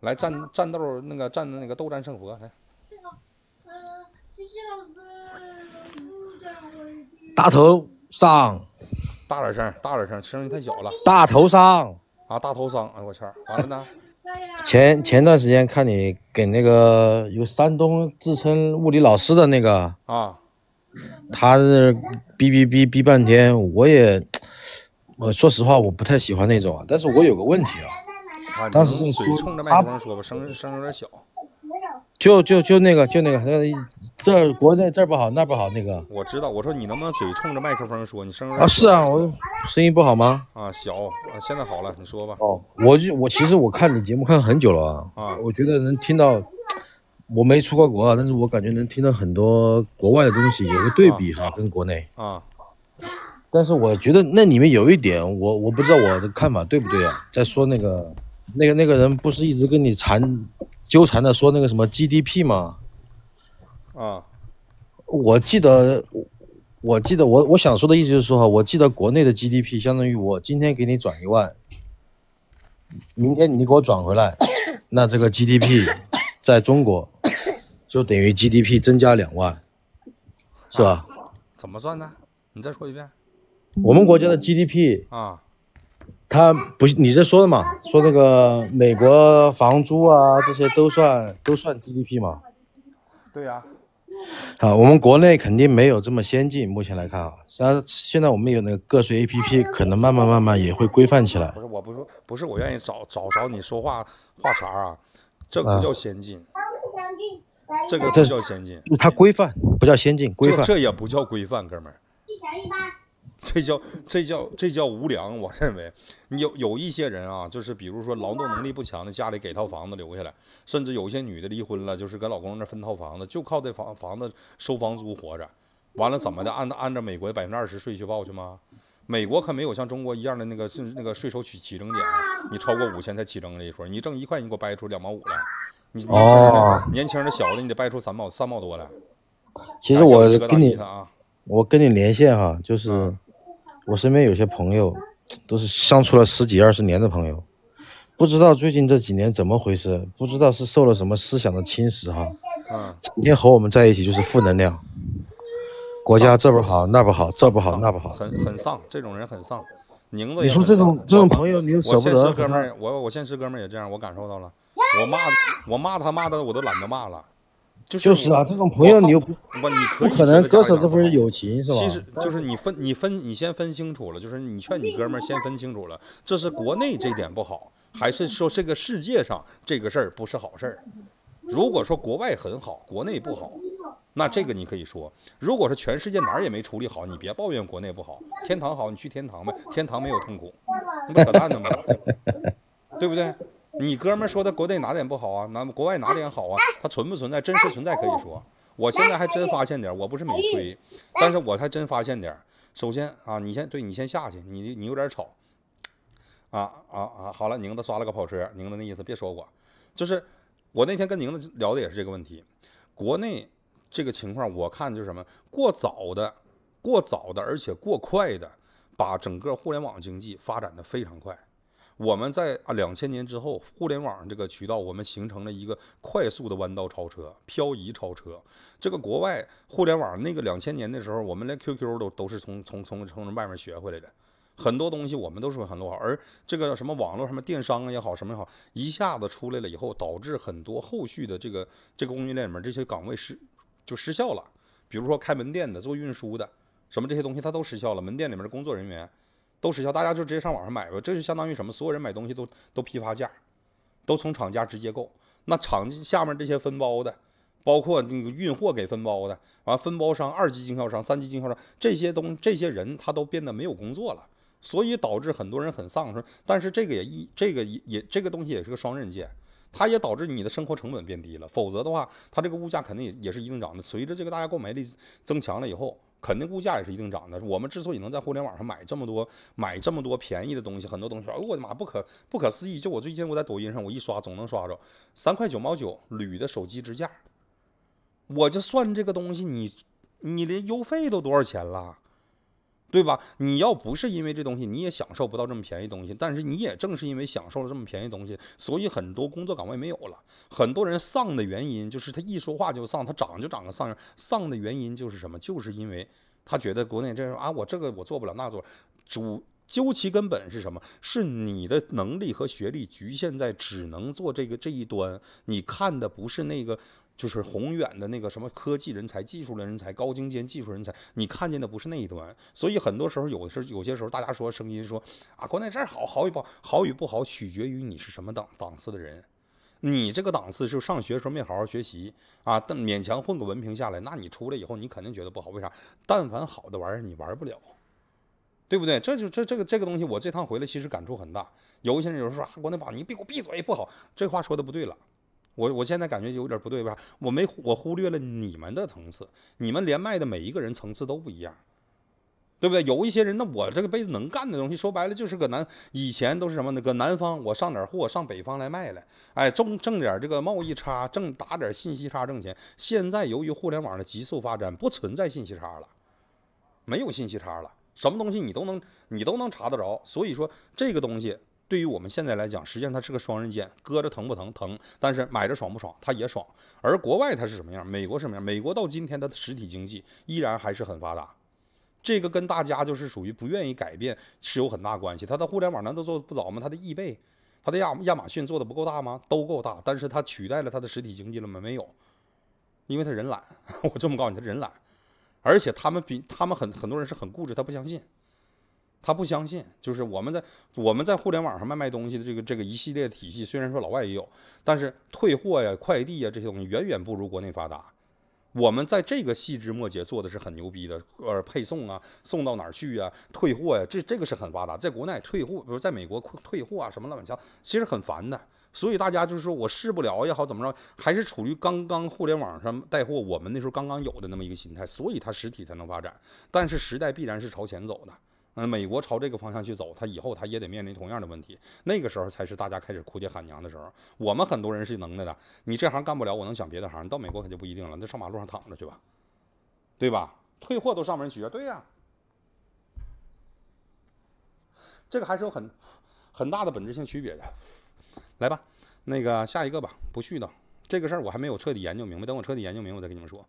来战战斗那个战那个斗战胜佛来。嗯，老师。大头上，大点声，大点声，声音太小了。大头上啊，大头上，哎我天完了呢。前前段时间看你给那个有山东自称物理老师的那个啊，他是哔哔哔哔半天，我也，我说实话我不太喜欢那种啊，但是我有个问题啊。当时嘴冲着麦克风说吧，声声有点小，就就就那个就那个，这国内这不好，那不好，那个我知道。我说你能不能嘴冲着麦克风说，你声啊是啊，我声音不好吗？啊小啊现在好了，你说吧。哦，我就我其实我看你节目看很久了啊，我觉得能听到，我没出过国，但是我感觉能听到很多国外的东西，有个对比哈，跟国内啊。但是我觉得那里面有一点，我我不知道我的看法对不对啊，在说那个。那个那个人不是一直跟你缠纠缠的说那个什么 GDP 吗？啊，我记得，我记得我我想说的意思就是说哈，我记得国内的 GDP 相当于我今天给你转一万，明天你给我转回来，那这个 GDP 在中国就等于 GDP 增加两万，是吧？怎么算呢？你再说一遍。我们国家的 GDP 啊。他不，你这说的嘛？说那个美国房租啊，这些都算都算 GDP 嘛？对呀。啊，我们国内肯定没有这么先进。目前来看啊，像现在我们有那个个税 APP，可能慢慢慢慢也会规范起来。不是，我不是，不是我愿意找找找你说话话茬啊，这不叫先进，这个不叫先进，它规范不叫先进，规范这也不叫规范，哥们儿。这叫这叫这叫无良！我认为，有有一些人啊，就是比如说劳动能力不强的，家里给套房子留下来，甚至有些女的离婚了，就是跟老公那分套房子，就靠这房房子收房租活着。完了怎么的？按按照美国百分之二十税去报去吗？美国可没有像中国一样的那个那个税收起起征点，你超过五千才起征这一说，你挣一块，你给我掰出两毛五来。你年轻年轻的小的，你得掰出三毛三毛多了。其实我跟你啊，我跟你连线哈，就是。我身边有些朋友，都是相处了十几二十年的朋友，不知道最近这几年怎么回事，不知道是受了什么思想的侵蚀哈，嗯，整天和我们在一起就是负能量，国家这不好那不好，这不好那不好，很很丧，这种人很丧，宁你说这种这种朋友你又舍不得，哥们儿，我我现实哥们儿也这样，我感受到了，我骂我骂他骂的我都懒得骂了。就是啊，这种朋友你又不不，你可以可能割舍这份友情是吧？其实就是你分你分你先分清楚了，就是你劝你哥们儿先分清楚了，这是国内这点不好，还是说这个世界上这个事儿不是好事儿？如果说国外很好，国内不好，那这个你可以说。如果说全世界哪儿也没处理好，你别抱怨国内不好，天堂好你去天堂呗，天堂没有痛苦，你不扯淡呢吗？对不对？你哥们说他国内哪点不好啊？哪国外哪点好啊？他存不存在？真实存在可以说。我现在还真发现点儿，我不是没吹，但是我还真发现点儿。首先啊，你先对你先下去，你你有点吵。啊啊啊！好了，宁子刷了个跑车，宁子那意思别说我，就是我那天跟宁子聊的也是这个问题，国内这个情况我看就是什么过早的、过早的，而且过快的，把整个互联网经济发展的非常快。我们在啊两千年之后，互联网这个渠道，我们形成了一个快速的弯道超车、漂移超车。这个国外互联网那个两千年的时候，我们连 QQ 都都是从从从从外面学回来的，很多东西我们都是很落后。而这个什么网络、什么电商也好，什么也好，一下子出来了以后，导致很多后续的这个这个供应链里面这些岗位失就失效了。比如说开门店的、做运输的什么这些东西，它都失效了。门店里面的工作人员。都失效，大家就直接上网上买吧，这就相当于什么？所有人买东西都都批发价，都从厂家直接购。那厂下面这些分包的，包括那个运货给分包的，完分包商、二级经销商、三级经销商，这些东这些人他都变得没有工作了。所以导致很多人很丧，说，但是这个也一，这个也也这个东西也是个双刃剑，它也导致你的生活成本变低了，否则的话，它这个物价肯定也也是一定涨的。随着这个大家购买力增强了以后，肯定物价也是一定涨的。我们之所以能在互联网上买这么多买这么多便宜的东西，很多东西，哎，我的妈，不可不可思议。就我最近我在抖音上我一刷，总能刷着三块九毛九铝的手机支架，我就算这个东西，你你连邮费都多少钱了？对吧？你要不是因为这东西，你也享受不到这么便宜东西。但是你也正是因为享受了这么便宜东西，所以很多工作岗位没有了。很多人丧的原因就是他一说话就丧，他长就长个丧样。丧的原因就是什么？就是因为他觉得国内这啊，我这个我做不了，那做主。究其根本是什么？是你的能力和学历局限在只能做这个这一端。你看的不是那个。就是宏远的那个什么科技人才、技术的人才、高精尖技术人才，你看见的不是那一端，所以很多时候有的时候有些时候大家说声音说啊，国内这好好与不好好与不好，取决于你是什么档档次的人，你这个档次就上学的时候没好好学习啊，但勉强混个文凭下来，那你出来以后你肯定觉得不好，为啥？但凡好的玩意儿你玩不了，对不对？这就这这个这个东西，我这趟回来其实感触很大。有一些人有时候说啊，国内吧，你别给我闭嘴，不好，这话说的不对了。我我现在感觉有点不对吧？我没我忽略了你们的层次，你们连麦的每一个人层次都不一样，对不对？有一些人，那我这个辈子能干的东西，说白了就是搁南以前都是什么？搁南方我上点货，上北方来卖了，哎，挣挣点这个贸易差，挣打点信息差挣钱。现在由于互联网的急速发展，不存在信息差了，没有信息差了，什么东西你都能你都能查得着，所以说这个东西。对于我们现在来讲，实际上它是个双刃剑，搁着疼不疼？疼，但是买着爽不爽？它也爽。而国外它是什么样？美国什么样？美国到今天它的实体经济依然还是很发达，这个跟大家就是属于不愿意改变是有很大关系。它的互联网难道做的不早吗？它的易贝，它的亚亚马逊做的不够大吗？都够大，但是它取代了它的实体经济了吗？没有，因为他人懒。我这么告诉你，他人懒，而且他们比他们很很多人是很固执，他不相信。他不相信，就是我们在我们在互联网上卖卖东西的这个这个一系列体系，虽然说老外也有，但是退货呀、快递呀这些东西远远不如国内发达。我们在这个细枝末节做的是很牛逼的，呃，配送啊，送到哪儿去呀？退货呀，这这个是很发达。在国内退货，比如在美国退货啊什么乱七八糟，其实很烦的。所以大家就是说我试不了也好，怎么着，还是处于刚刚互联网上带货，我们那时候刚刚有的那么一个心态，所以它实体才能发展。但是时代必然是朝前走的。嗯，美国朝这个方向去走，他以后他也得面临同样的问题，那个时候才是大家开始哭爹喊娘的时候。我们很多人是能耐的，你这行干不了，我能想别的行。你到美国可就不一定了，那上马路上躺着去吧，对吧？退货都上门取，对呀。这个还是有很很大的本质性区别的。来吧，那个下一个吧，不絮叨。这个事儿我还没有彻底研究明白，等我彻底研究明，白，我再跟你们说。